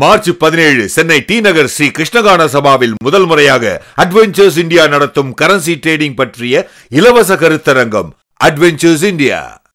March பதினேழு சென்னை டி நகர் ஸ்ரீ கிருஷ்ணகான சபாவில் முதல் முறையாக அட்வென்ச்சர்ஸ் இந்தியா நடத்தும் கரன்சி ட்ரேடிங் பற்றிய இலவச கருத்தரங்கம் அட்வென்ச்சர்ஸ் இந்தியா